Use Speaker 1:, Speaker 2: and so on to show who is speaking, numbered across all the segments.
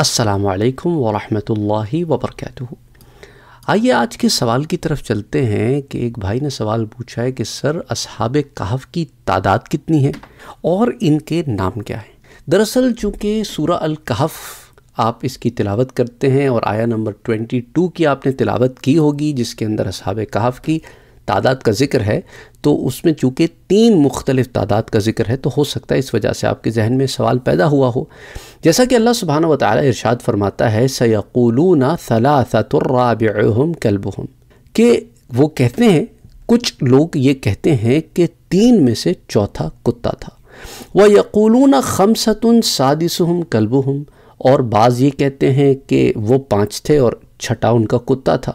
Speaker 1: असलकम वरहमल वबरक आइए आज के सवाल की तरफ चलते हैं कि एक भाई ने सवाल पूछा है कि सर अब कहफ की तादाद कितनी है और इनके नाम क्या है दरअसल चूँकि सूरा अल कहफ़ आप इसकी तिलावत करते हैं और आया नंबर 22 की आपने तिलावत की होगी जिसके अंदर असहाब कहाफ़ की तादाद का जिक्र है तो उसमें चूँकि तीन मुख्तलिफ तादाद का जिक्र है तो हो सकता है इस वजह से आपके जहन में सवाल पैदा हुआ हो जैसा कि अल्लाह सुबहान व ताली इरशाद फरमाता है सयकूलूना सलासतुर्राबम कल्बहम कि वो कहते हैं कुछ लोग ये कहते हैं कि तीन में से चौथा कुत्ता था वह यकूलूना खमसतुन सादिसहम कल्बहम और बाज़ ये कहते हैं कि वो पाँच थे और छठा उनका कुत्ता था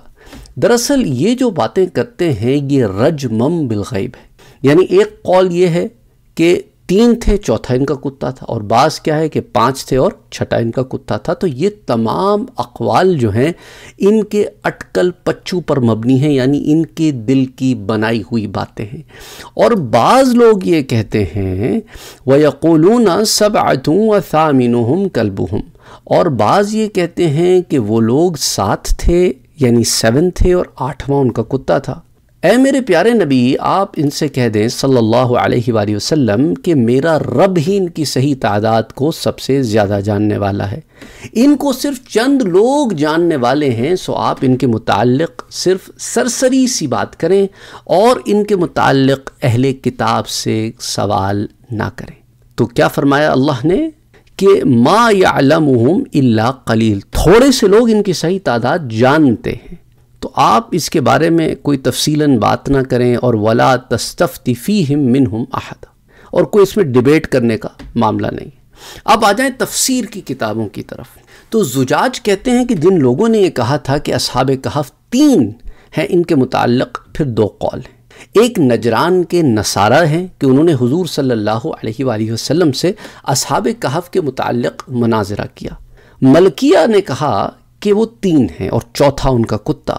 Speaker 1: दरअसल ये जो बातें करते हैं ये रजमम बिलगैब है यानी एक कौल ये है कि तीन थे चौथा इनका कुत्ता था और बास क्या है कि पांच थे और छठा इनका कुत्ता था तो ये तमाम अकवाल जो हैं इनके अटकल पच्चू पर मबनी हैं यानी इनके दिल की बनाई हुई बातें हैं और बाज़ लोग ये कहते हैं व यकोलूना सब आतूँ व सामिन कल्बुहम और बाज़ ये कहते हैं कि वो लोग सात थे यानी सेवन थे और आठवां उनका कुत्ता था ए मेरे प्यारे नबी आप इनसे कह दें सल्लल्लाहु अलैहि वसल्लम कि मेरा रब ही इनकी सही तादाद को सबसे ज़्यादा जानने वाला है इनको सिर्फ चंद लोग जानने वाले हैं सो आप इनके मुतालिक सिर्फ सरसरी सी बात करें और इनके मुतालिक अहले किताब से सवाल ना करें तो क्या फ़रमाया अल्लाह ने कि मा यालमहम इल्ला कलील थोड़े से लोग इनकी सही तादाद जानते हैं तो आप इसके बारे में कोई तफसीला बात ना करें और वला तस्तफ़ती फ़ी हिम मिन हम अहद और कोई इसमें डिबेट करने का मामला नहीं अब आ जाएं तफसीर की किताबों की तरफ तो जुजाज कहते हैं कि जिन लोगों ने यह कहा था कि असहाब कहफ तीन हैं इनके मुतल फिर दो कौल हैं एक नजरान के नसारा हैं कि उन्होंने हुजूर सल्लल्लाहु अलैहि वसल्लम से असहाब कहफ के मुतालिक मनाजरा किया मलकिया ने कहा कि वो तीन हैं और चौथा उनका कुत्ता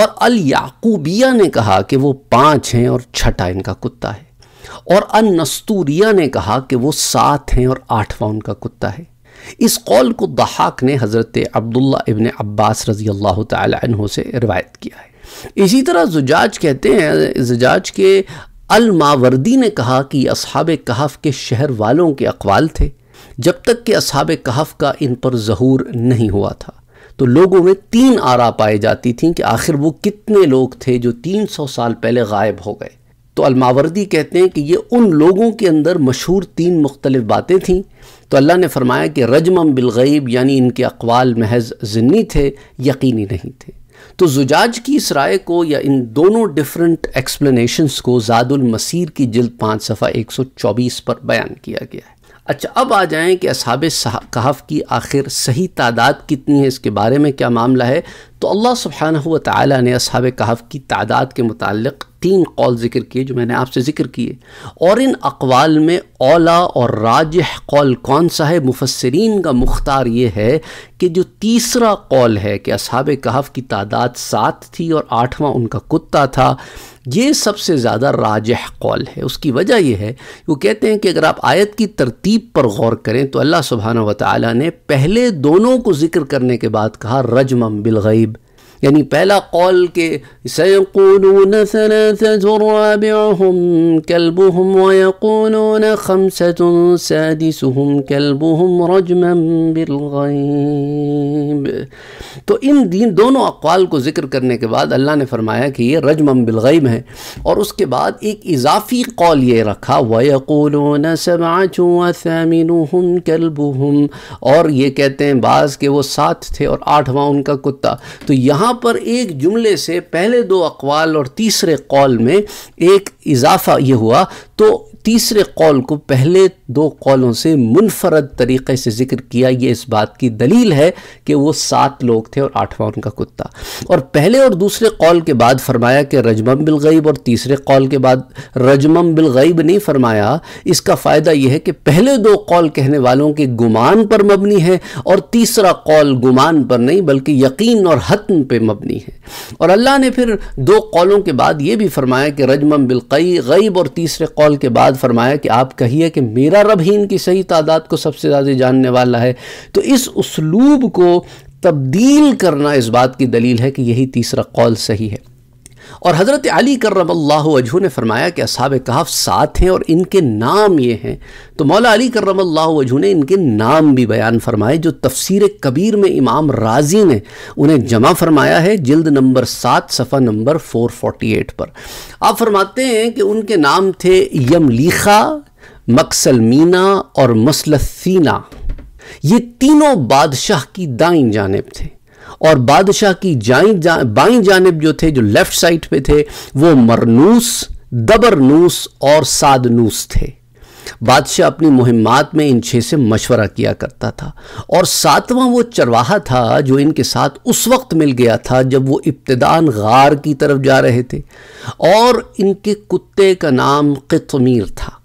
Speaker 1: और अल याकूबिया ने कहा कि वो पांच हैं और छठा इनका कुत्ता है और अन नस्तूरिया ने कहा कि वो सात हैं और आठवां उनका कुत्ता है इस कौल को दहाक ने हज़रत अब्दुल्ला इब्ने अब्बास रज़ी अल्लाह तहों से रिवायत किया है इसी तरह जुजाज कहते हैं जुजाज के अलमावर्दी ने कहा कि असहाब कहफ के शहर वालों के अकवाल थे जब तक कि असहाब कहफ का इन पर जहूर नहीं हुआ था तो लोगों में तीन आरा पाई जाती थी कि आखिर वो कितने लोग थे जो तीन सौ साल पहले गायब हो गए तो अलमावर्दी कहते हैं कि ये उन लोगों के अंदर मशहूर तीन मुख्तलिफ बातें थीं तो अल्लाह ने फरमाया कि रजमम बिलगैब यानी इनके अकवाल महज ज़िन्नी थे यकीनी नहीं थे तो जुजाज की इस राय को या इन दोनों डिफरेंट एक्सप्लेनेशंस को जादुल मसीर की जिल्द पाँच सफ़ा एक सौ चौबीस पर बयान किया गया है अच्छा अब आ जाएं कि असाब कहाफ की आखिर सही तादाद कितनी है इसके बारे में क्या मामला है तो अल्लाह सुबहाना ताली ने की तादाद के मुतक़ तीन कौल ज़िक्र किए जो मैंने आपसे ज़िक्र किए और इन अकवाल में ओला और राज कौल कौन सा है मुफसरीन का मुख्तार ये है कि जो तीसरा कौल है कि असहाब कहफ़ की तादाद सात थी और आठवां उनका कुत्ता था ये सबसे ज़्यादा राजह कौल है उसकी वजह यह है वो कहते हैं कि अगर आप आयत की तरतीब पर गौर करें तो अल्लाह सुबहाना वाली ने पहले दोनों को ज़िक्र करने के बाद कहा रजमम बिलगैब यानी पहला कौल के सयकूलून रबिहम कलबुहम वयकूलून खमसतुन सदिसुहम कलबुहम रजमम बिलगैब तो इन दिन दोनों अकवाल को ज़िक्र करने के बाद अल्लाह ने फरमाया कि ये रजमम बिलगैब है और उसके बाद एक इजाफी कौल ये रखा वयकूलून सबाचू वमिनहम कलबुहम और ये कहते हैं बाज़ के वो सात थे और आठवां उनका कुत्ता तो यहाँ यहाँ पर एक जुमले से पहले दो अकवाल और तीसरे कौल में एक इजाफा ये हुआ तो तीसरे कौल को पहले दो कौलों से मुनफरद तरीक़े से जिक्र किया ये इस बात की दलील है कि वो सात लोग थे और आठवां उनका कुत्ता और पहले और दूसरे कौल के बाद फरमाया कि रजमम बिल गईब और तीसरे कौल के बाद रजमम बिल गईब नहीं फरमाया इसका फ़ायदा यह है कि पहले दो कौल कहने वालों के गुमान पर मबनी है और तीसरा कौल गुमान पर नहीं बल्कि यकीन और हतम पर मबनी है और अल्लाह ने फिर दो कौलों के बाद ये भी फरमाया कि रजमम गईब और तीसरे कौल के बाद इरशाद फरमाया कि आप कहिए कि मेरा रब ही इनकी सही तादाद को सबसे ज़्यादा जानने वाला है तो इस उसलूब को तब्दील करना इस बात की दलील है कि यही तीसरा कौल सही है और हज़रत अली करम ने फरमाया कि असाब कहाफ सात हैं और इनके नाम ये हैं तो मौला अली करम ने इनके नाम भी बयान फरमाए जो तफसीर कबीर में इमाम राजी ने उन्हें जमा फरमाया है जल्द नंबर सात सफ़ा नंबर फ़ोर फोटी एट पर आप फरमाते हैं कि उनके नाम थे यमलीखा मीना और मसलसीना ये तीनों बादशाह की दाई जानब थे और बादशाह की जाई जा, बाई जानब जो थे जो लेफ्ट साइड पे थे वो मरनूस दबरनूस और सादनूस थे बादशाह अपनी मुहिमात में इन छः से मशवरा किया करता था और सातवां वो चरवाहा था जो इनके साथ उस वक्त मिल गया था जब वो इब्तदान गार की तरफ जा रहे थे और इनके कुत्ते का नाम कितमीर था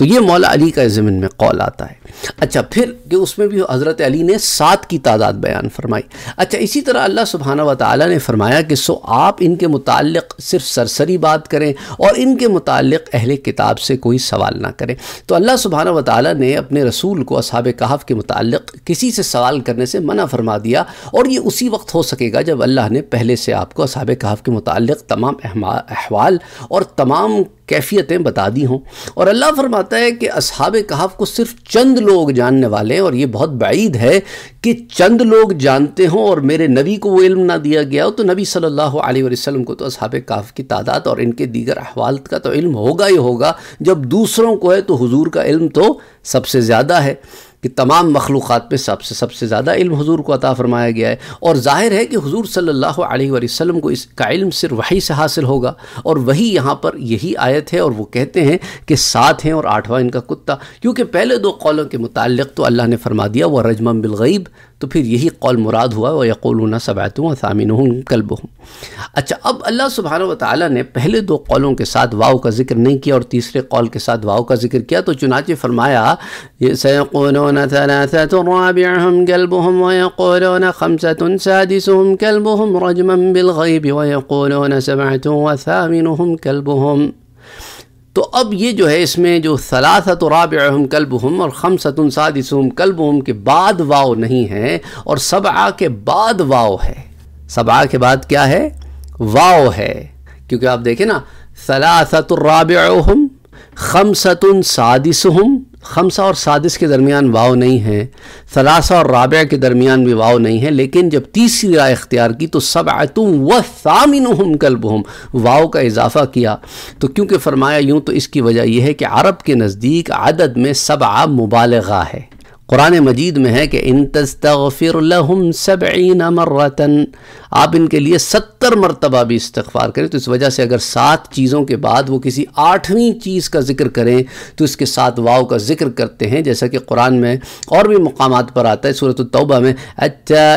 Speaker 1: तो ये मौला अली का ज़मीन में कौल आता है अच्छा फिर कि उसमें भी हज़रत अली ने सात की तादाद बयान फरमाई अच्छा इसी तरह अल्लाह सुबहाना व ताली ने फरमाया कि सो आप इनके मुतक सिर्फ सरसरी बात करें और इनके मुतक अहल किताब से कोई सवाल ना करें तो अल्लाह सुबहाना व ताली ने अपने रसूल को असाब कहफ़ के मुतक किसी से सवाल करने से मना फरमा दिया और ये उसी वक्त हो सकेगा जब अल्लाह ने पहले से आपको असाब कहाव के मुतक तमाम अहवाल और तमाम कैफियतें बता दी हों और अल्लाह फरमाता है कि अब कहाफ़ को सिर्फ चंद लोग जानने वाले हैं और ये बहुत बाईद है कि चंद लोग जानते हों और मेरे नबी को वो इल्म ना दिया गया हो तो नबी सल्लल्लाहु अलैहि वसल्लम को तो अब कहाफ़ की तादाद और इनके दीगर अहवाल का तो इल्म होगा ही होगा जब दूसरों को है तो हजूर का इल्म तो सबसे ज़्यादा है कि तमाम मखलूक़ात में सबसे सबसे ज़्यादा इल्म हुजूर को अता फ़रमाया गया है और ज़ाहिर है कि हजूर अलैहि वसल्लम को इसका इल्म सिर्फ वही से हासिल होगा और वही यहाँ पर यही आयत है और वो कहते हैं कि सात हैं और आठवां इनका कुत्ता क्योंकि पहले दो कौलों के मुतल तो अल्लाह ने फरमा दिया वह रजमा बिलगैब तो फिर यही कौल मुराद हुआ व यक़ोलूना सबातों व सामिन कलबहम अच्छा अब अल्लाह सुबहान वाली ने पहले दो कौलों के साथ वाव का जिक्र नहीं किया और तीसरे कौल के साथ वाव का जिक्र किया तो चुनाचे फरमाया कलबहम रजमम बिलगैब व यक़ोलूना सबातों व सामिन कलबहम तो अब ये जो है इसमें जो सलासत अहम कल्ब हम और खम सतन सादिसम कल्ब हम के बाद वाओ नहीं है और सबा के बाद वाओ है सबा के बाद क्या है वाओ है क्योंकि आप देखें ना सलासत अहम खम सतन सादिसम खमसा और सादिस के दरमियान वाव नहीं है सलासा और राबे के दरमियान भी वाव नहीं है लेकिन जब तीसरी राय इख्तियार की तो सब तुम व सामिन हम कल्ब हम वाव का इजाफा किया तो क्योंकि फरमाया यूँ तो इसकी वजह यह है कि अरब के नज़दीक आदद में सब आ मुबालगा है कुरान मजीद में है कि इन तस्तफ़िरम सबीन मरतन आप इनके लिए सत्तर मरतबा भी इस्तफ़ार करें तो इस वजह से अगर सात चीज़ों के बाद वो किसी आठवीं चीज़ का जिक्र करें तो इसके साथ वाव का जिक्र करते हैं जैसा कि कुरान में और भी मकाम पर आता है सूरत तौबा में अच्छा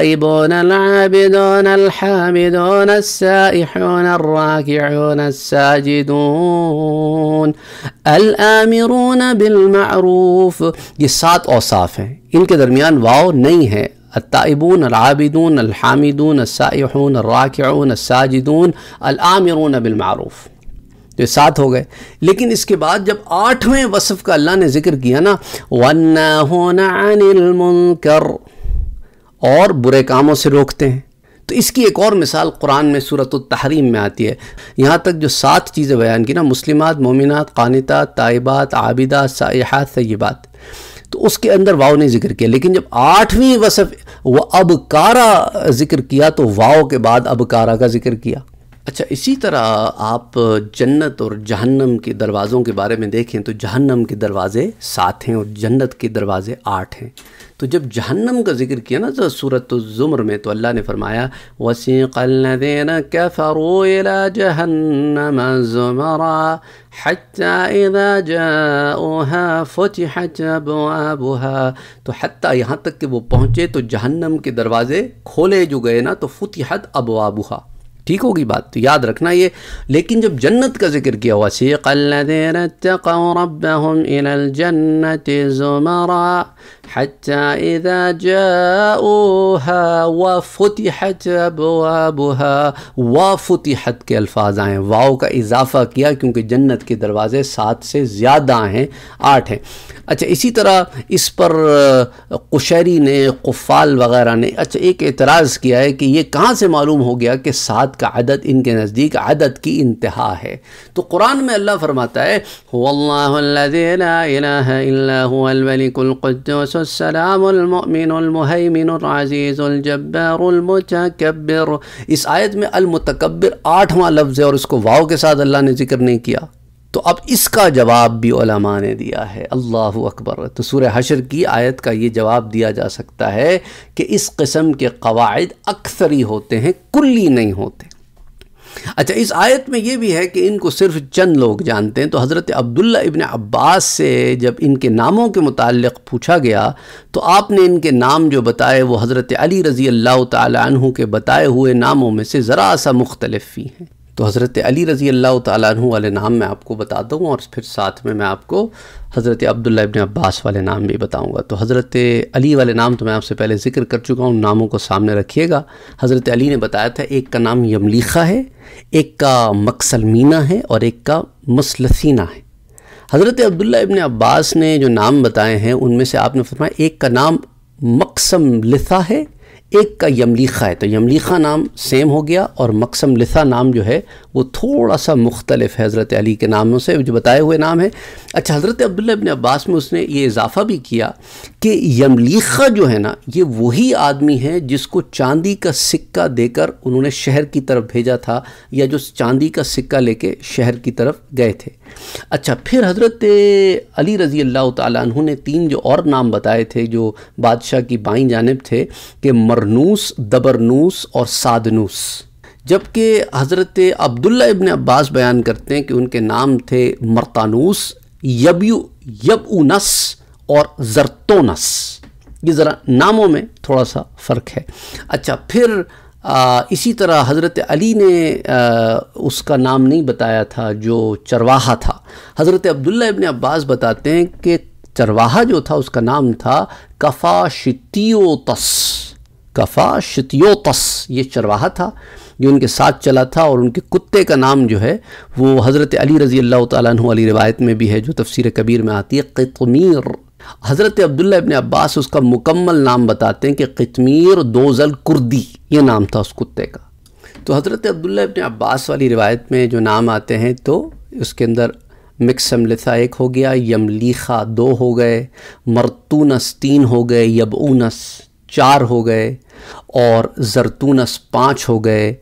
Speaker 1: ये सात औसाफ हैं हैं इनके दरमियान वाव नहीं है अताइबून अलाबिदून अलहामिदून असाहून अर्राकून असाजिदून अलामिरून बिलमारूफ़ तो सात हो गए लेकिन इसके बाद जब आठवें वसफ़ का अल्लाह ने ज़िक्र किया ना वन्ना होना कर और बुरे कामों से रोकते हैं तो इसकी एक और मिसाल कुरान में सूरत तहरीम में आती है यहाँ तक जो सात चीज़ें बयान की ना मुस्लिमात मोमिनात कानता तायबात आबिदा सायात सयबात तो उसके अंदर वाव ने जिक्र किया लेकिन जब आठवीं वसफ व अबकारा जिक्र किया तो वाव के बाद अबकारा का जिक्र किया अच्छा इसी तरह आप जन्नत और जहन्नम के दरवाज़ों के बारे में देखें तो जहन्नम के दरवाज़े सात हैं और जन्नत के दरवाज़े आठ हैं तो जब जहन्नम का जिक्र किया ना जो तो सूरत ज़ुमर में तो अल्लाह ने फरमाया वसीक़ल्लिन कफ़रोला जहन्नम ज़ुमरा हत्ता इदा जाओहा फ़तिहत अबुहा तो हत्ता यहाँ तक कि वो पहुँचे तो जहन्नम के दरवाज़े खोले जो गए ना तो फ़तिहत अबुहा ठीक होगी बात तो याद रखना ये लेकिन जब जन्नत का जिक्र किया हुआ सीक़ल्लिन तक़ रबहम इलल जन्नत ज़ुमरा حتى إذا جاءوها وفتحت أبوابها وفتحت के अल्फाज आए वाओ का इजाफा किया क्योंकि जन्नत के दरवाज़े सात से ज़्यादा हैं आठ हैं अच्छा इसी तरह इस पर कुशरी ने कुफ़ाल वगैरह ने अच्छा एक एतराज़ किया है कि ये कहाँ से मालूम हो गया कि सात का आदत इनके नज़दीक आदत की इंतहा है तो कुरान में अल्लाह फरमाता है القدوس السلام المؤمن المहैमिन العزीज़ الजब्बार المतकब्बिर इस आयत में अलमतकबर आठवां लफ्ज़ है और इसको वाव के साथ अल्लाह ने ज़िक्र नहीं किया तो अब इसका जवाब भी ओलमा ने दिया है अल्लाह अकबर तो सूर्य हशर की आयत का ये जवाब दिया जा सकता है कि इस कस्म के कवायद अक्सर ही होते हैं कुल्ली नहीं होते अच्छा इस आयत में ये भी है कि इनको सिर्फ चंद लोग जानते हैं तो हज़रत अब्दुल्ला इबन अब्बास से जब इनके नामों के मुतक पूछा गया तो आपने इनके नाम जो बताए वो हज़रत अली रज़ी अल्लाह तु के बताए हुए नामों में से ज़रा सा मुख्तलफ़ी हैं तो हज़रत अली रज़ी अल्लाह तु वाले नाम मैं आपको बता दूँ और फिर साथ में मैं आपको हज़रत अब्दुल्ला इबन अब्बास वाले नाम भी बताऊँगा तो हज़रत अली वाले नाम तो मैं आपसे पहले ज़िक्र कर चुका हूँ नामों को सामने रखिएगा हज़रत अली ने बताया था एक का नाम यमलीखा है एक का मकसलमीना है और एक का मसलसना है हज़रत अब्दुल्ला इबन अब्बास ने जो नाम बताए हैं उनमें से आपने फरमाया एक का नाम मकसम लिसा है एक का यमलीखा है तो यमलीखा नाम सेम हो गया और मकसम लिसा नाम जो है वो थोड़ा सा मुख्तलिफ है हज़रत अली के नामों से जो बताए हुए नाम है अच्छा हज़रत अब्दुल्ला अब्बास में उसने ये इजाफ़ा भी किया कि यमलीखा जो है ना ये वही आदमी है जिसको चांदी का सिक्का देकर उन्होंने शहर की तरफ भेजा था या जो चांदी का सिक्का लेके शहर की तरफ गए थे अच्छा फिर हज़रत अली रज़ी अल्लाह तु ने तीन जो और नाम बताए थे जो बादशाह की बाई जानब थे कि मरनूस दबरनूस और सादनूस जबकि हज़रत अब्दुल्ला इबन अब्बास बयान करते हैं कि उनके नाम थे मरतानूस यबयू यबउनस और जरतोनस ये ज़रा नामों में थोड़ा सा फ़र्क है अच्छा फिर आ, इसी तरह हज़रत अली ने आ, उसका नाम नहीं बताया था जो चरवाहा था हज़रत अब्दुल्ला इबन अब्बास बताते हैं कि चरवाहा जो था उसका नाम था कफ़ा शितियोतस कफ़ा ये चरवाहा था जो उनके साथ चला था और उनके कुत्ते का नाम जो है वो हज़रत अली रज़ी अल्लाह तु वाली रिवायत में भी है जो तफसीर कबीर में आती है कितमीर हज़रत अब्दुल्ला इबन अब्बास उसका मुकम्मल नाम बताते हैं कि कितमीर दोजल कुर्दी ये नाम था उस कुत्ते का तो हज़रत अब्दुल्ला इबन अब्बास वाली रिवायत में जो नाम आते हैं तो उसके अंदर मिक्स यमलिसा एक हो गया यमलीखा दो हो गए मरतूनस तीन हो गए यबूनस चार हो गए और ज़रतूनस पाँच हो गए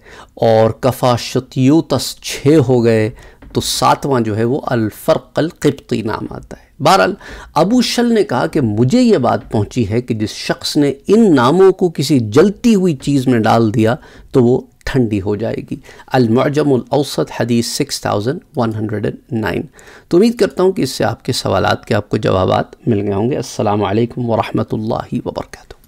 Speaker 1: और कफाशतूतस छः हो गए तो सातवां जो है वो अलफ़रकल क़िबती नाम आता है बहरहाल अबू शल ने कहा कि मुझे ये बात पहुंची है कि जिस शख्स ने इन नामों को किसी जलती हुई चीज़ में डाल दिया तो वो ठंडी हो जाएगी अलमजमसत हदीस six thousand one hundred and nine तो उम्मीद करता हूँ कि इससे आपके सवालत के आपको जवाब मिल गए होंगे असल वरहमल वर्का